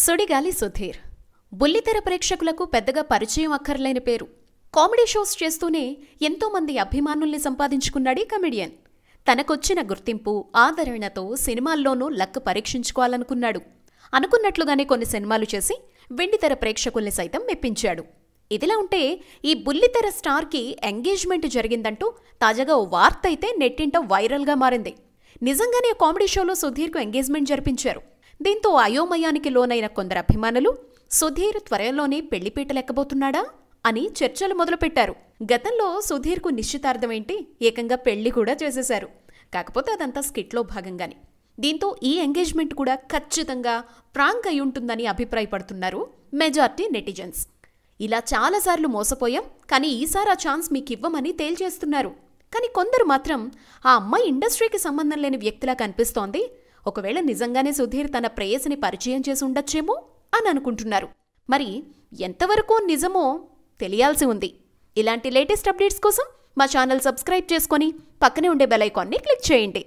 సుడిగాలి సుధీర్ బుల్లితెర ప్రేక్షకులకు పెద్దగా పరిచయం అక్కర్లేని పేరు కామెడీ షోస్ చేస్తూనే ఎంతోమంది అభిమానుల్ని సంపాదించుకున్నాడీ కమెడియన్ తనకొచ్చిన గుర్తింపు ఆదరణతో సినిమాల్లోనూ లక్ పరీక్షించుకోవాలనుకున్నాడు అనుకున్నట్లుగానే కొన్ని సినిమాలు చేసి వెండితెర ప్రేక్షకుల్ని సైతం మెప్పించాడు ఇదిలా ఉంటే ఈ బుల్లితెర స్టార్కి ఎంగేజ్మెంట్ జరిగిందంటూ తాజాగా ఓ వార్త అయితే నెట్టింట వైరల్గా మారింది నిజంగానే కామెడీ షోలో సుధీర్కు ఎంగేజ్మెంట్ జరిపించారు దీంతో అయోమయానికి లోనైన కొందరు అభిమానులు సుధీర్ త్వరలోనే పెళ్లిపీట లెక్కబోతున్నాడా అని చర్చలు మొదలుపెట్టారు గతంలో సుధీర్కు నిశ్చితార్థం ఏంటి ఏకంగా పెళ్లి కూడా చేసేశారు కాకపోతే అదంతా స్కిట్లో భాగంగానే దీంతో ఈ ఎంగేజ్మెంట్ కూడా ఖచ్చితంగా ప్రాంక్ అయి ఉంటుందని అభిప్రాయపడుతున్నారు మెజార్టీ నెటిజన్స్ ఇలా చాలాసార్లు మోసపోయాం కానీ ఈసారి ఆ ఛాన్స్ మీకు ఇవ్వమని తేల్చేస్తున్నారు కానీ కొందరు మాత్రం ఆ అమ్మాయి ఇండస్ట్రీకి సంబంధం లేని వ్యక్తిలా కనిపిస్తోంది ఒకవేళ నిజంగానే సుధీర్ తన ప్రేయసిని పరిచయం చేసి ఉండొచ్చేమో అని అనుకుంటున్నారు మరి ఎంతవరకు నిజమో తెలియాల్సి ఉంది ఇలాంటి లేటెస్ట్ అప్డేట్స్ కోసం మా ఛానల్ సబ్స్క్రైబ్ చేసుకొని పక్కనే ఉండే బెల్ ఐకాన్ని క్లిక్ చేయండి